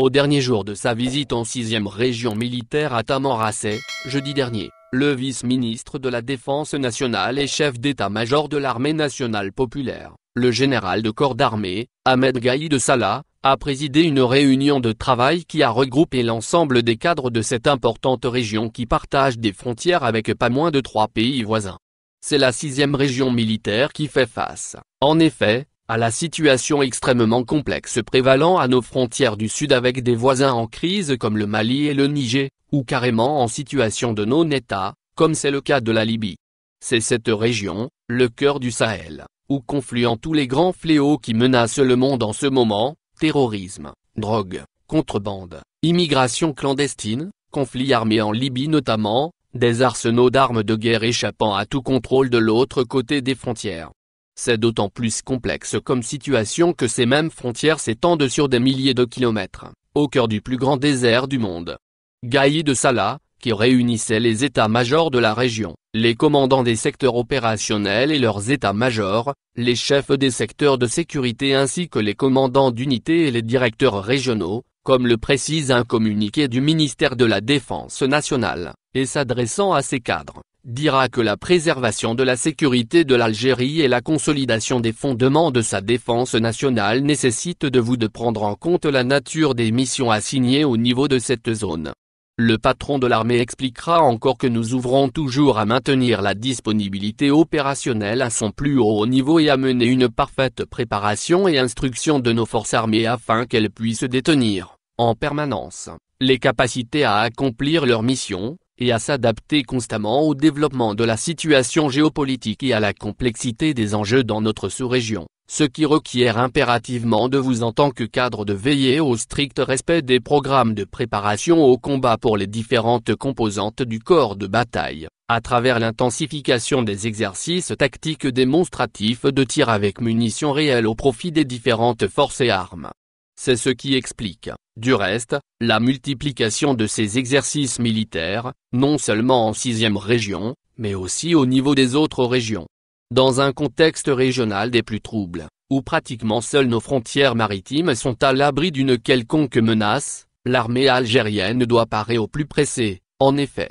Au dernier jour de sa visite en 6e région militaire à Tamarassé, jeudi dernier, le vice-ministre de la Défense nationale et chef d'état-major de l'armée nationale populaire, le général de corps d'armée, Ahmed Gaïd Salah, a présidé une réunion de travail qui a regroupé l'ensemble des cadres de cette importante région qui partage des frontières avec pas moins de trois pays voisins. C'est la sixième région militaire qui fait face, en effet, à la situation extrêmement complexe prévalant à nos frontières du Sud avec des voisins en crise comme le Mali et le Niger, ou carrément en situation de non-État, comme c'est le cas de la Libye. C'est cette région, le cœur du Sahel, où confluent tous les grands fléaux qui menacent le monde en ce moment, terrorisme, drogue, contrebande, immigration clandestine, conflits armés en Libye notamment, des arsenaux d'armes de guerre échappant à tout contrôle de l'autre côté des frontières. C'est d'autant plus complexe comme situation que ces mêmes frontières s'étendent sur des milliers de kilomètres, au cœur du plus grand désert du monde. Gaï de Salah, qui réunissait les états-majors de la région, les commandants des secteurs opérationnels et leurs états-majors, les chefs des secteurs de sécurité ainsi que les commandants d'unités et les directeurs régionaux, comme le précise un communiqué du ministère de la Défense nationale, et s'adressant à ses cadres, dira que la préservation de la sécurité de l'Algérie et la consolidation des fondements de sa défense nationale nécessitent de vous de prendre en compte la nature des missions assignées au niveau de cette zone. Le patron de l'armée expliquera encore que nous ouvrons toujours à maintenir la disponibilité opérationnelle à son plus haut niveau et à mener une parfaite préparation et instruction de nos forces armées afin qu'elles puissent détenir, en permanence, les capacités à accomplir leurs missions, et à s'adapter constamment au développement de la situation géopolitique et à la complexité des enjeux dans notre sous-région, ce qui requiert impérativement de vous en tant que cadre de veiller au strict respect des programmes de préparation au combat pour les différentes composantes du corps de bataille, à travers l'intensification des exercices tactiques démonstratifs de tir avec munitions réelles au profit des différentes forces et armes. C'est ce qui explique, du reste, la multiplication de ces exercices militaires, non seulement en sixième région, mais aussi au niveau des autres régions. Dans un contexte régional des plus troubles, où pratiquement seules nos frontières maritimes sont à l'abri d'une quelconque menace, l'armée algérienne doit parer au plus pressé, en effet.